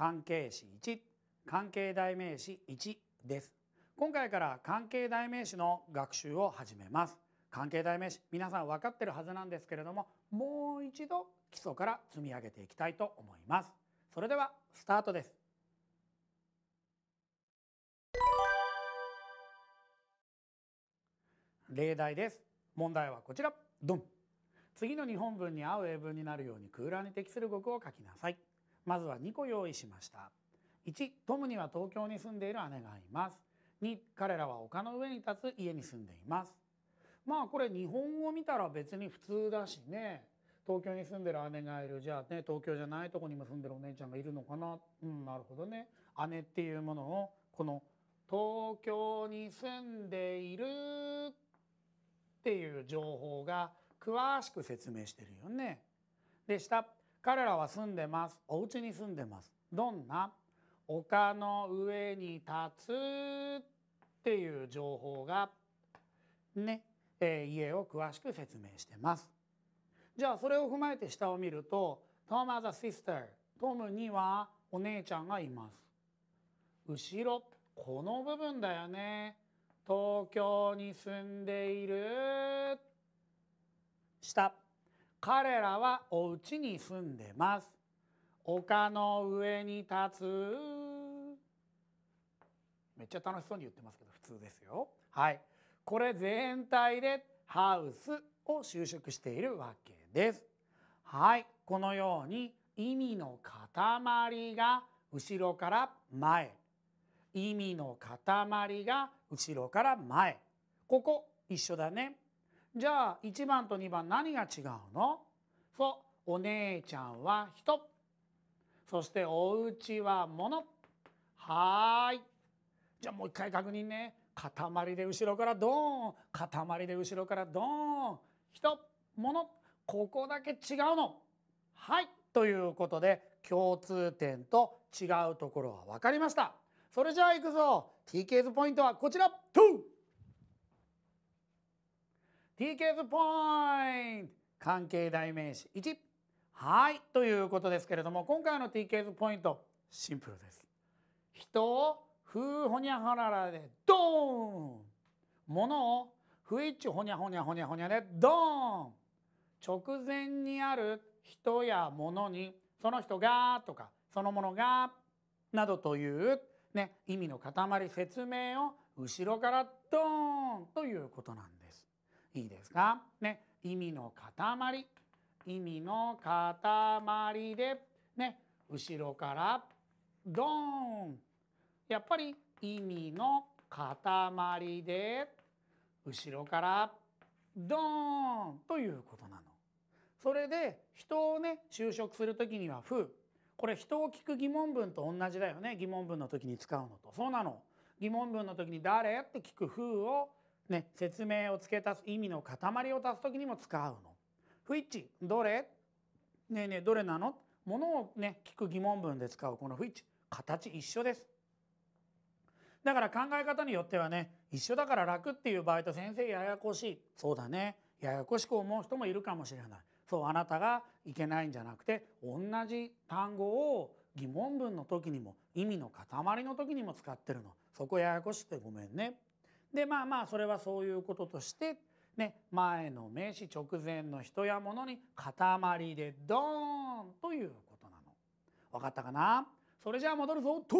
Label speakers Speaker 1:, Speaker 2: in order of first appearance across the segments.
Speaker 1: 関係詞1関係代名詞1です今回から関係代名詞の学習を始めます関係代名詞皆さん分かってるはずなんですけれどももう一度基礎から積み上げていきたいと思いますそれではスタートです例題です問題はこちらドン次の日本文に合う英文になるように空欄に適する語句を書きなさいまずは2個用意しました1トムには東京に住んでいる姉がいます2彼らは丘の上に立つ家に住んでいますまあこれ日本を見たら別に普通だしね東京に住んでる姉がいるじゃあね東京じゃないとこにも住んでるお姉ちゃんがいるのかなうんなるほどね姉っていうものをこの東京に住んでいるっていう情報が詳しく説明してるよね。でした彼らは住んでますお家に住んでますどんな丘の上に立つっていう情報がね、えー、家を詳しく説明してますじゃあそれを踏まえて下を見ると t o has a sister トムにはお姉ちゃんがいます後ろこの部分だよね東京に住んでいる下彼らはお家に住んでます丘の上に立つめっちゃ楽しそうに言ってますけど普通ですよはいこれ全体でハウスを修飾しているわけですはいこのように意味の塊が後ろから前意味の塊が後ろから前ここ一緒だねじゃあ1番と2番何が違うのそう、お姉ちゃんは人。そしてお家は物。はーい。じゃあもう一回確認ね。塊で後ろからドーン。塊で後ろからドーン。人、物。ここだけ違うの。はい。ということで共通点と違うところは分かりました。それじゃあいくぞ。TK's ポイントはこちら。ト 2! TKS ポイント関係代名詞1はいということですけれども今回の TKS ポイントシンプルです人をふうほにゃほららでドーン物を不一ちほにゃほにゃほにゃほにゃでドーン直前にある人や物にその人がとかそのものがなどというね意味の塊説明を後ろからドーンということなんです。いいですかね意味の塊意味の塊でね後ろからドーンやっぱり意味の塊で後ろからドーンということなの。それで人をね就職する時には「ふ」これ人を聞く疑問文と同じだよね疑問文の時に使うのとそうなの疑問文の時に「誰?」って聞く「風」をね、説明を付け足す意味の塊を足す時にも使うの。不一致どれねえねえどれなのものをね聞く疑問文で使うこの不一致形一緒です。だから考え方によってはね一緒だから楽っていう場合と先生ややこしいそうだねややこしく思う人もいるかもしれないそうあなたがいけないんじゃなくて同じ単語を疑問文の時にも意味の塊の時にも使ってるのそこややこしくてごめんね。でまあまあそれはそういうこととして、ね、前の名詞直前の人や物に塊でドーンということなの。分かったかなそれじゃあ戻るぞトゥ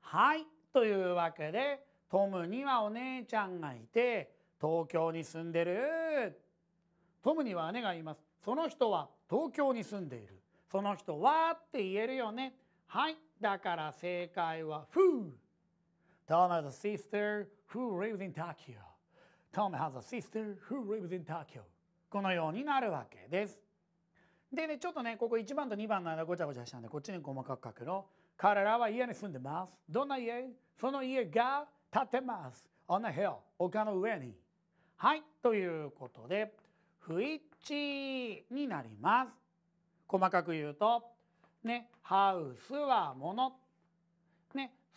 Speaker 1: はいというわけでトムにはお姉ちゃんがいて東京に住んでるトムには姉がいますその人は東京に住んでいるその人はって言えるよねはいだから正解は「フー」Tom has a sister who lives in Tokyo. Tom has a sister who lives in Tokyo. このようになるわけです。でね、ちょっとね、ここ1番と2番の間ごちゃごちゃしたんで、こっちに細かく書くの。彼らは家に住んでます。どんな家その家が建てます。On a hill. 丘の上に。はい。ということで、不一致になります。細かく言うと、ね、ハウスはもの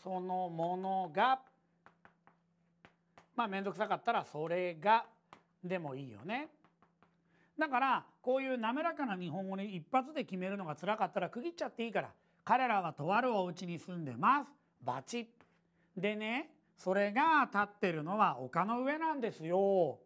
Speaker 1: そのものがまあ面倒くさかったらそれがでもいいよね。だからこういう滑らかな日本語に一発で決めるのが辛かったら区切っちゃっていいから彼らはとあるお家に住んでますバチッでねそれが立ってるのは丘の上なんですよ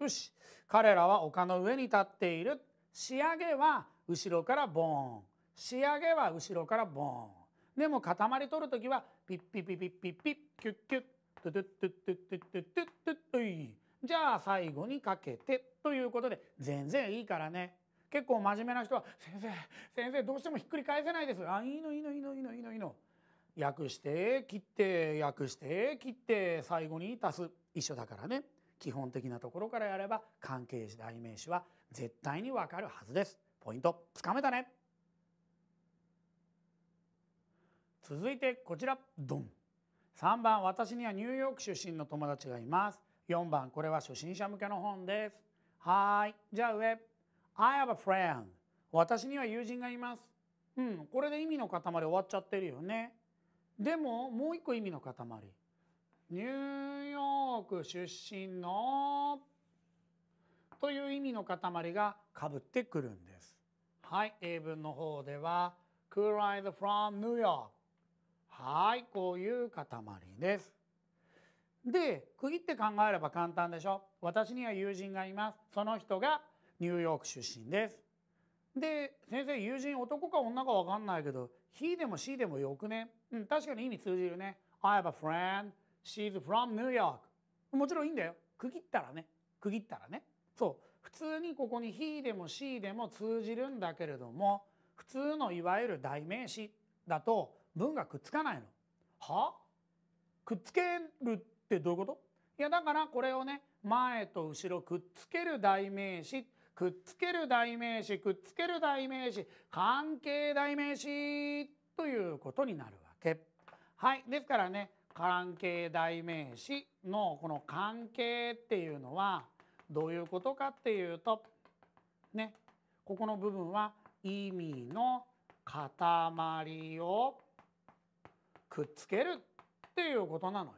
Speaker 1: よし彼らは丘の上に立っている仕上げは後ろからボーン仕上げは後ろからボーンでも固まり取る時はピッピピピッピッピッキュッキュットゥトゥトゥトゥトゥトゥトゥトゥトゥじゃあ最後にかけてということで全然いいからね結構真面目な人は「先生先生どうしてもひっくり返せないです」あ「あいいのいいのいいのいいのいいのいいの」訳して切って訳して切って最後に足す一緒だからね基本的なところからやれば関係詞代名詞は絶対にわかるはずです。ポイントつかめたね続いてこちらドン3番私にはニューヨーク出身の友達がいます4番これは初心者向けの本ですはいじゃあ上 I have a friend 私には友人がいますうんこれで意味の塊終わっちゃってるよねでももう一個意味の塊ニューヨーク出身のという意味の塊がかぶってくるんですはい英文の方では Cool e y e from New York はいこういう塊です。で区切って考えれば簡単でしょ私には友人がいますその人がニューヨーク出身ですで先生友人男か女か分かんないけど「he」でも「she」でもよくね、うん、確かに意味通じるね「I have a friend she's from New York」もちろんいいんだよ区切ったらね区切ったらねそう普通にここに「he」でも「she」でも通じるんだけれども普通のいわゆる代名詞だと文がくっつかないの。はくっつけるってどういうこといやだからこれをね前と後ろくっつける代名詞くっつける代名詞くっつける代名詞関係代名詞ということになるわけ。はいですからね関係代名詞のこの関係っていうのはどういうことかっていうとねここの部分は意味の塊をくっつけるっていうことなの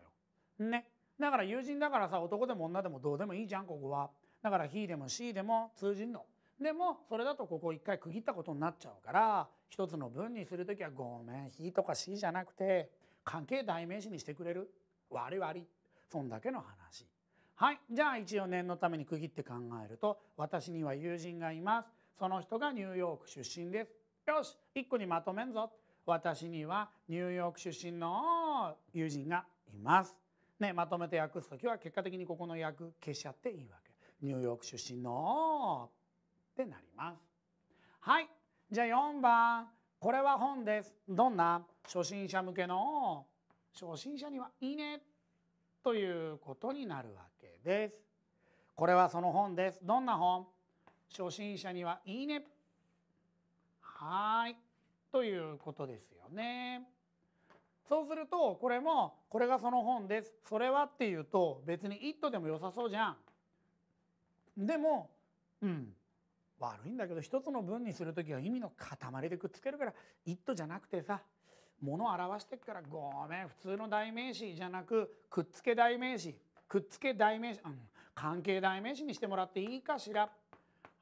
Speaker 1: よ。ね。だから友人だからさ男でも女でもどうでもいいじゃんここは。だから「ひ」でも「し」でも通じんの。でもそれだとここ一回区切ったことになっちゃうから一つの文にする時は「ごめんひ」とか「し」じゃなくて関係代名詞にしてくれるわりわり。そんだけの話。はいじゃあ一応念のために区切って考えると私には友人がいますその人がニューヨーク出身ですよし一個にまとめんぞ私にはニューヨーク出身の友人がいます。ね、まとめて訳す時は結果的にここの訳消しちゃっていいわけ。ニューヨーク出身のってなります。はい。じゃあ4番。これは本です。どんな初心者向けの初心者にはいいねということになるわけです。これはその本です。どんな本初心者にはいいね。はい。ということですよね。そうするとこれもこれがその本ですそれはっていうと別に「イット!」でも良さそうじゃん。でもうん悪いんだけど一つの文にする時は意味の塊でくっつけるから「イット!」じゃなくてさ物を表してっから「ごめん普通の代名詞」じゃなくくっつけ代名詞くっつけ代名詞、うん、関係代名詞にしてもらっていいかしら。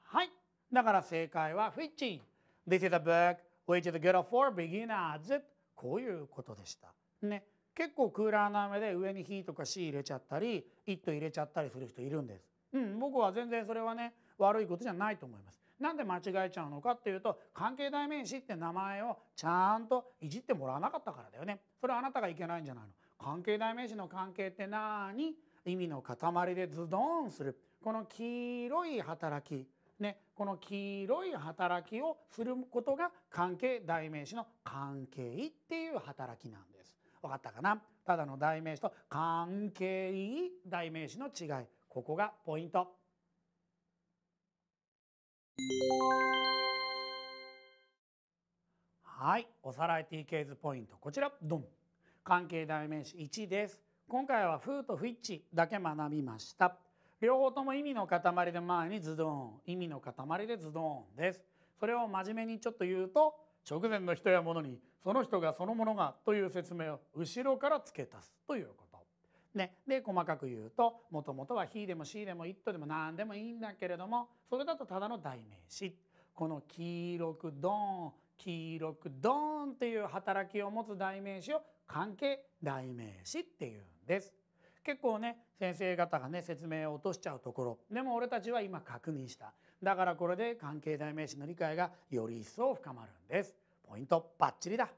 Speaker 1: はいだから正解は「フィッチ」This is a book which is good for beginners こういうことでした。ね、結構クーラーの雨で上に「火」とか「C」入れちゃったり「it」入れちゃったりする人いるんです。うん、僕は全然それはね悪いことじゃないと思います。なんで間違えちゃうのかっていうと関係代名詞って名前をちゃんといじってもらわなかったからだよね。それはあなたがいけないんじゃないの。関係代名詞の関係って何意味の塊でズドンするこの黄色い働きね、この黄色い働きをすることが関係代名詞の関係っていう働きなんです。分かったかなただの代名詞と関係代名詞の違いここがポイント。はいおさらい TK 図ポイントこちらドン関係代名詞1です今回は「フー」と「フィッチ」だけ学びました。両方とも意味の塊で前にズドン意味の塊でズドンですそれを真面目にちょっと言うと直前の人や物にその人がそのものがという説明を後ろから付け足すということ。ね、で細かく言うともともとは「ひ」でも「し」でも「いっと」でも何でもいいんだけれどもそれだとただの代名詞この黄色くドーン黄色くドーンっていう働きを持つ代名詞を関係代名詞っていうんです。結構ね先生方がね説明を落としちゃうところでも俺たちは今確認しただからこれで関係代名詞の理解がより一層深まるんですポイントバッチリだ